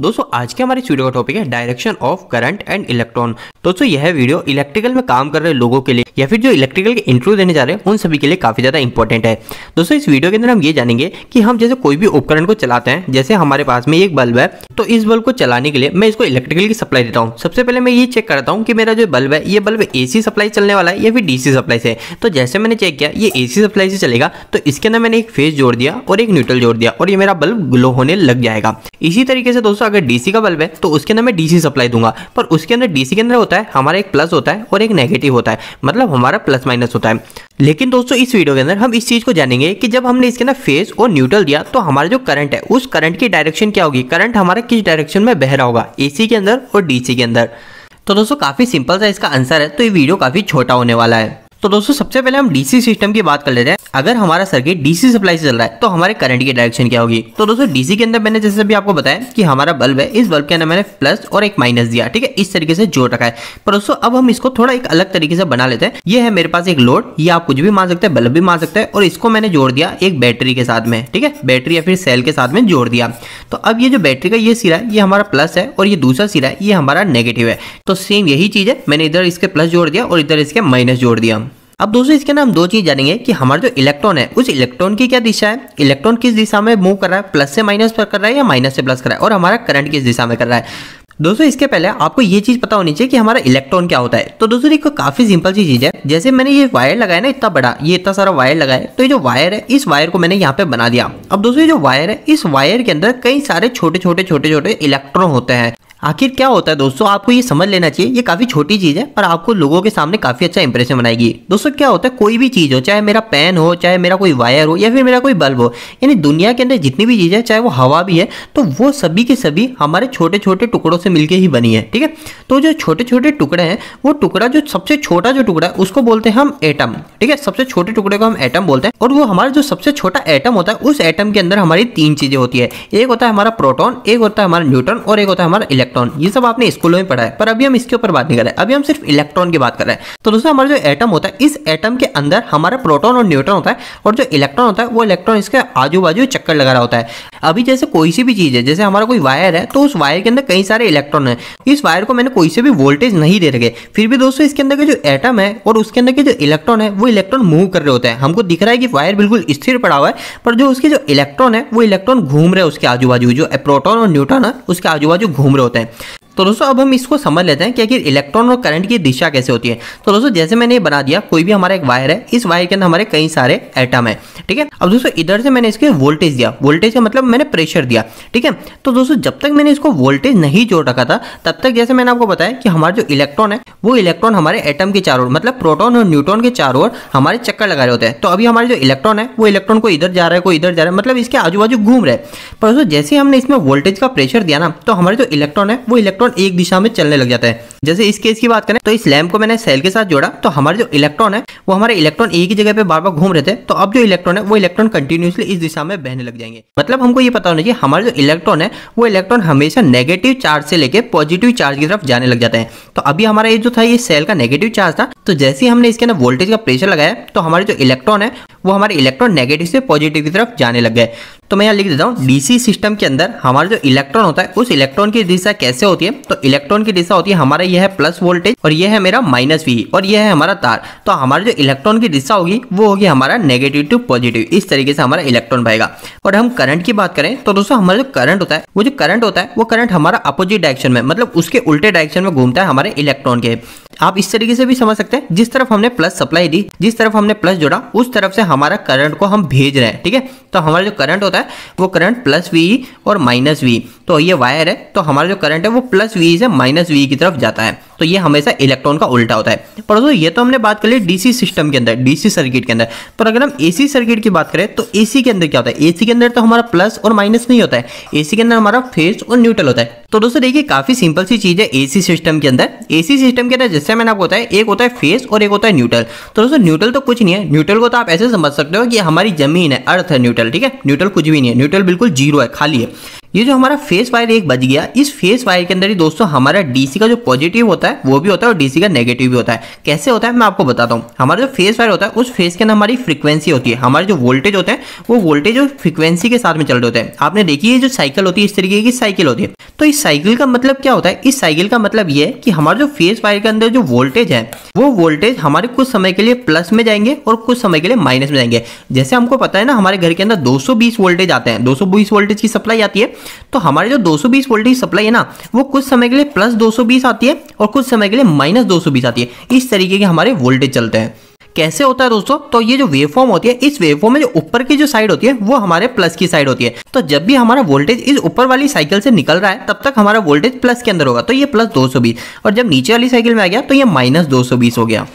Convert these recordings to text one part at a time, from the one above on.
दोस्तों आज के हमारे वीडियो का टॉपिक है direction of current and electron दोस्तों यह वीडियो इलेक्ट्रिकल में काम कर रहे लोगों के लिए या फिर जो इलेक्ट्रिकल के इंटरव्यू देने जा रहे हैं उन सभी के लिए काफी ज्यादा इंपॉर्टेंट है दोस्तों इस वीडियो के अंदर हम ये जानेंगे कि हम जैसे कोई भी उपकरण को चलाते हैं जैसे हमारे पास में एक बल्ब है तो इस बल्ब को चलाने के लिए मैं इसको इलेक्ट्रिकल की सप्लाई देता हूँ सबसे पहले मैं ये चेक करता हूँ कि मेरा जो बल्ब है ये बल्ब ए सप्लाई चलने वाला है या फिर डीसी सप्लाई से तो जैसे मैंने चेक किया ये ए सप्लाई से चलेगा तो इसके अंदर मैंने एक फेज जोड़ दिया और एक न्यूट्रल जोड़ दिया और ये मेरा बल्ब ग्लो होने लग जाएगा इसी तरीके से दोस्तों अगर डीसी का बल्ब है तो उसके अंदर मैं डीसी सप्लाई दूंगा पर उसके अंदर डीसी के अंदर होता है हमारा एक प्लस होता है और एक नेगेटिव होता है मतलब हमारा प्लस माइनस होता है लेकिन दोस्तों इस वीडियो के अंदर हम इस चीज़ को जानेंगे कि जब हमने इसके अंदर फेस और न्यूट्रल दिया तो हमारा जो करंट है उस करंट की डायरेक्शन क्या होगी करंट हमारा किस डायरेक्शन में बह रहा होगा एसी के अंदर और डीसी के अंदर तो दोस्तों काफ़ी सिंपल सा इसका आंसर है तो ये वीडियो काफ़ी छोटा होने वाला है तो दोस्तों सबसे पहले हम डीसी सिस्टम की बात कर लेते हैं अगर हमारा सर्किट डीसी सप्लाई से चल रहा है तो हमारे करंट की डायरेक्शन क्या होगी तो दोस्तों डीसी के अंदर मैंने जैसे भी आपको बताया कि हमारा बल्ब है इस बल्ब के अंदर मैंने प्लस और एक माइनस दिया ठीक है इस तरीके से जोड़ रखा है पर दोस्तों अब हम इसको थोड़ा एक अलग तरीके से बना लेते हैं ये है मेरे पास एक लोड ये आप कुछ भी मान सकते हैं बल्ब भी मान सकते हैं और इसको मैंने जोड़ दिया एक बैटरी के साथ में ठीक है बैटरी या फिर सेल के साथ में जोड़ दिया तो अब ये जो बैटरी का ये सिरा है ये हमारा प्लस है और ये दूसरा सिरा है ये हमारा नेगेटिव है तो सेम यही चीज है मैंने इधर इसके प्लस जोड़ दिया और इधर इसके माइनस जोड़ दिया अब दोस्तों इसके अंदर हम दो चीज जानेंगे कि हमारा जो इलेक्ट्रॉन है उस इलेक्ट्रॉन की क्या दिशा है इलेक्ट्रॉन किस दिशा में मूव कर रहा है प्लस से माइनस पर कर रहा है या माइनस से प्लस कर रहा है और हमारा करंट किस दिशा में कर रहा है दोस्तों इसके पहले आपको ये चीज पता होनी चाहिए कि हमारा इलेक्ट्रॉन क्या होता है तो दोस्तों एक काफी सिंपल सी चीज है जैसे मैंने ये वायर लगाया ना इतना बड़ा ये इतना सारा वायर लगाया तो ये जो वायर है इस वायर को मैंने यहाँ पे बना दिया अब दोस्तों ये जो वायर है इस वायर के अंदर कई सारे छोटे छोटे छोटे छोटे इलेक्ट्रॉन होते हैं आखिर क्या होता है दोस्तों आपको ये समझ लेना चाहिए ये काफ़ी छोटी चीज़ है पर आपको लोगों के सामने काफ़ी अच्छा इंप्रेशन बनाएगी दोस्तों क्या होता है कोई भी चीज़ हो चाहे मेरा पेन हो चाहे मेरा कोई वायर हो या फिर मेरा कोई बल्ब हो यानी दुनिया के अंदर जितनी भी चीज़ है चाहे वो हवा भी है तो वो सभी के सभी हमारे छोटे छोटे टुकड़ों से मिलकर ही बनी है ठीक है तो जो छोटे छोटे टुकड़े हैं वो टुकड़ा जो सबसे छोटा जो टुकड़ा है उसको बोलते हैं हम एटम ठीक है सबसे छोटे टुकड़े को हम एटम बोलते हैं और वो हमारा जो सबसे छोटा एटम होता है उस एटम के अंदर हमारी तीन चीज़ें होती है एक होता है हमारा प्रोटोन एक होता है हमारा न्यूट्रॉन और एक होता है हमारा इलेक्ट्रॉन इलेक्ट्रॉन ये सब आपने स्कूलों में पढ़ा है पर अभी हम इसके ऊपर बात नहीं कर रहे अभी हम सिर्फ इलेक्ट्रॉन की बात कर रहे हैं तो दोस्तों हमारा जो एटम होता है इस एटम के अंदर हमारा प्रोटोन और न्यूट्रॉन होता है और जो इलेक्ट्रॉन होता है वो इलेक्ट्रॉन इसके आजू बाजू चक्कर लगा रहा होता है अभी जैसे कोई सी भी चीज़ है जैसे हमारा कोई वायर है तो उस वायर के अंदर कई सारे इलेक्ट्रॉन है इस वायर को मैंने कोई से भी वोल्टेज नहीं दे रखे फिर भी दोस्तों इसके अंदर के जो एटम है और उसके अंदर के जो इलेक्ट्रॉन है वो इलेक्ट्रॉन मूव कर रहे होते हैं हमको दिख रहा है कि वायर बिल्कुल स्थिर पड़ा हुआ है पर जो उसके जो इलेक्ट्रॉन है वो इलेक्ट्रॉन घूम रहे हैं उसके आजू बाजू जो प्रोटोन और न्यूट्रॉन है उसके आजू बाजू घूम रहे होते हैं forte तो दोस्तों अब हम इसको समझ लेते हैं कि आखिर इलेक्ट्रॉन और करंट की दिशा कैसे होती है तो दोस्तों जैसे मैंने ये बना दिया कोई भी हमारा एक वायर है इस वायर के अंदर हमारे कई सारे एटम है ठीक है अब दोस्तों इधर से मैंने इसके वोल्टेज दिया वोल्टेज का मतलब मैंने प्रेशर दिया ठीक है तो दोस्तों जब तक मैंने इसको वोल्टेज नहीं जोड़ रखा था तब तक जैसे मैंने आपको बताया कि हमारे जो इलेक्ट्रॉन है वो इलेक्ट्रॉन हमारे एटम के चारों ओर मतलब प्रोटोन और न्यूट्रॉन के चारों ओर हमारे चक्कर लगा रहे होते हैं तो अभी हमारे जो इलेक्ट्रॉन है वो इलेक्ट्रॉन को इधर जा रहा है कोई इधर जा रहा है मतलब इसके आजू बाजू घूम रहे हैं पर दोस्तों जैसे हमने इसमें वोल्टेज का प्रेशर दिया ना तो हमारे जो इलेक्ट्रॉन है वो इलेक्ट्रॉन इलेक्ट्रॉन एक दिशा में चलने लग जाता है जैसे इस केस की बात करें तो इस लैम्प को मैंने सेल के साथ जोड़ा तो हमारे जो इलेक्ट्रॉन है वो हमारे इलेक्ट्रॉन एक ही जगह पे बार बार घूम रहे थे तो अब जो इलेक्ट्रॉन है वो इलेक्ट्रॉन कंटिन्यूसली इस दिशा में बहने लग जाएंगे मतलब हमको ये पता होना चाहिए हमारे जो इलेक्ट्रॉन है वो इलेक्ट्रॉन हमेशा नेगेटिव चार्ज से लेकर पॉजिटिव चार्ज की तरफ जाने लग जाते हैं तो अभी हमारा ये जो था ये सेल का नेगेटिव चार्ज था तो जैसे ही हमने इसके अंदर वोल्टेज का प्रेशर लगाया तो हमारे जो इलेक्ट्रॉन है वो हमारे इलेक्ट्रॉन नेगेटिव से पॉजिटिव की तरफ जाने लग गए तो मैं यहाँ लिख देता हूँ डीसी सिस्टम के अंदर हमारा जो इलेक्ट्रॉन होता है उस इलेक्ट्रॉन की दिशा कैसे होती है तो इलेक्ट्रॉन की दिशा होती है हमारा यह है प्लस वोल्टेज और यह है मेरा माइनस वी और यह है हमारा तार तो हमारे जो इलेक्ट्रॉन की दिशा होगी वो होगी हमारा नेगेटिव टू पॉजिटिव इस तरीके से हमारा इलेक्ट्रॉन भाएगा और हम करंट की बात करें तो दोस्तों हमारा जो करंट होता है वो जो करंट होता है वो करंट हमारा अपोजिट डायरेक्शन में मतलब उसके उल्टे डायरेक्शन में घूमता है हमारे इलेक्ट्रॉन के आप इस तरीके से भी समझ सकते हैं जिस तरफ हमने प्लस सप्लाई दी जिस तरफ हमने प्लस जोड़ा उस तरफ से हमारा करंट को हम भेज रहे हैं ठीक है तो हमारा जो करंट होता है वो करंट प्लस वी और माइनस वी तो ये वायर है तो हमारा जो करंट है वो प्लस वी से माइनस वी की तरफ जाता है तो ये हमेशा इलेक्ट्रॉन का उल्टा होता है पर दोस्तों ये तो हमने बात कर ली डीसी सिस्टम के अंदर डीसी सर्किट के अंदर पर अगर हम एसी सर्किट की बात करें तो एसी के अंदर क्या होता है एसी के अंदर तो हमारा प्लस और माइनस नहीं होता है एसी के अंदर हमारा फेस और न्यूट्रल होता है तो दोस्तों देखिए काफी सिंपल सी चीज है एसी सिस्टम के अंदर एसी सिस्टम के अंदर जैसे मैंने आपको बताया एक होता है फेस और एक होता है न्यूट्रल तो दोस्तों न्यूट्रल तो कुछ नहीं है न्यूट्रल को तो आप ऐसे समझ सकते हो कि हमारी जमीन है अर्थ है न्यूट्रल ठीक है न्यूट्रल कुछ भी नहीं है न्यूट्रल बिल्कुल जीरो है खाली है ये जो हमारा फेस वायर एक बच गया इस फेस वायर के अंदर ही दोस्तों हमारा डीसी का जो पॉजिटिव होता है वो भी होता है और डीसी का नेगेटिव भी होता है कैसे होता है मैं आपको बताता हूँ हमारा जो फेस वायर होता है उस फेस के अंदर हमारी फ्रीक्वेंसी होती है हमारे जो वोल्टेज होते हैं वो वोल्टेज और फ्रीक्वेंसी के साथ में चल रहे होते हैं आपने देखी है जो साइकिल होती है इस तरीके की साइकिल होती है तो इस साइकिल का मतलब क्या होता है इस साइकिल का मतलब ये है कि हमारे जो फेस वायर के अंदर जो वोल्टेज है वो वोल्टेज हमारे कुछ समय के लिए प्लस में जाएंगे और कुछ समय के लिए माइनस में जाएंगे जैसे हमको पता है ना हमारे घर के अंदर दो वोल्टेज आते हैं दो वोल्टेज की सप्लाई आती है तो हमारे जो 220 सौ बीस वोल्टेज सप्लाई है ना वो कुछ समय के लिए प्लस 220 आती है और कुछ समय के लिए माइनस 220 आती है इस तरीके के हमारे वोल्टेज चलते हैं कैसे होता है दोस्तों तो ये जो वेवफॉर्म होती है इस वेवफॉर्म में जो ऊपर की जो साइड होती है वो हमारे प्लस की साइड होती है तो जब भी हमारा वोल्टेज इस ऊपर वाली साइकिल से निकल रहा है तब तक हमारा वोल्टेज प्लस के अंदर होगा तो ये प्लस 220 और जब नीचे वाली साइकिल में आ गया तो ये माइनस 220 हो गया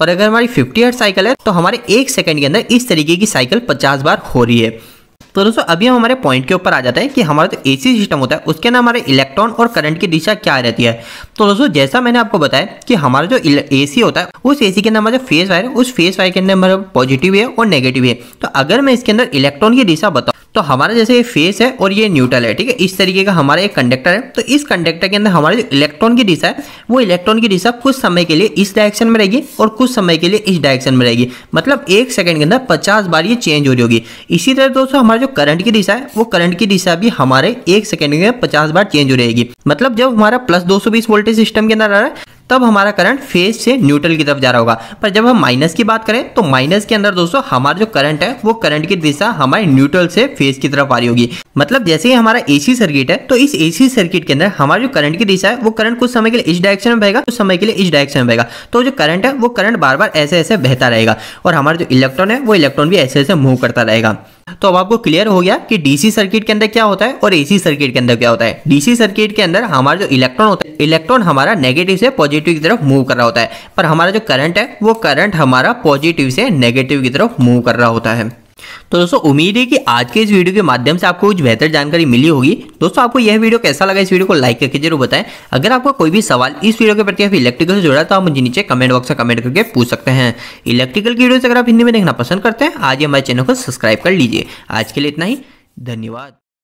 और अगर हमारी 50 हर्ट साइकिल है तो हमारे एक सेकंड के अंदर इस तरीके की साइकिल 50 बार हो रही है तो दोस्तों अभी हम हमारे पॉइंट के ऊपर आ जाते हैं कि हमारा जो तो एसी सिस्टम होता है उसके अंदर हमारे इलेक्ट्रॉन और करंट की दिशा क्या रहती है तो दोस्तों जैसा मैंने आपको बताया कि हमारा जो एसी होता है उस एसी के अंदर हमारा जो फेस वायर है उस फेस वायर के अंदर हमारा पॉजिटिव है और नेगेटिव है तो अगर मैं इसके अंदर इलेक्ट्रॉन की दिशा बताऊँ तो हमारा जैसे ये फेस है और ये न्यूट्रल है ठीक है इस तरीके का हमारा एक कंडक्टर है तो इस कंडक्टर के अंदर हमारे जो इलेक्ट्रॉन की दिशा है वो इलेक्ट्रॉन की दिशा कुछ समय के लिए इस डायरेक्शन में रहेगी और कुछ समय के लिए इस डायरेक्शन में रहेगी मतलब एक सेकंड के अंदर पचास बार ये चेंज हो रही होगी इसी तरह दोस्तों हमारा जो करंट की दिशा है वो करंट की दिशा भी हमारे एक सेकंड के अंदर पचास बार चेंज हो रहेगी मतलब जब हमारा प्लस दो वोल्टेज सिस्टम के अंदर आ रहा है तब हमारा करंट फेज से न्यूट्रल की तरफ जा रहा होगा पर जब हम माइनस की बात करें तो माइनस के अंदर दोस्तों हमारा जो करंट है वो करंट की दिशा हमारे न्यूट्रल से फेज की तरफ आ रही होगी मतलब जैसे ही हमारा एसी सर्किट है तो इस एसी सर्किट के अंदर हमारा जो करंट की दिशा है वो करंट कुछ समय के लिए इस डायरेक्शन में बहेगा कुछ समय के लिए इस डायरेक्शन में बहेगा तो जो करंट है वो करंट बार बार ऐसे ऐसे बहता रहेगा और हमारा जो इलेक्ट्रॉन है वो इलेक्ट्रॉन भी ऐसे ऐसे मूव करता रहेगा तो अब आपको क्लियर हो गया कि डीसी सर्किट के अंदर क्या होता है और एसी सर्किट के अंदर क्या होता है डीसी सर्किट के अंदर हमारा जो इलेक्ट्रॉन होता है इलेक्ट्रॉन हमारा नेगेटिव से पॉजिटिव की तरफ मूव कर रहा होता है पर हमारा जो करंट है वो करंट हमारा पॉजिटिव से नेगेटिव की तरफ मूव कर रहा होता है तो दोस्तों उम्मीद है कि आज के इस वीडियो के माध्यम से आपको कुछ बेहतर जानकारी मिली होगी दोस्तों आपको यह वीडियो कैसा लगा इस वीडियो को लाइक करके जरूर बताएं अगर आपको कोई भी सवाल इस वीडियो के प्रति इलेक्ट्रिकल से जुड़ा तो आप मुझे नीचे कमेंट बॉक्स में कमेंट करके पूछ सकते हैं इलेक्ट्रिकल की वीडियो अगर आप हिंदी में देखना पसंद करते हैं आज हमारे चैनल को सब्सक्राइब कर लीजिए आज के लिए इतना ही धन्यवाद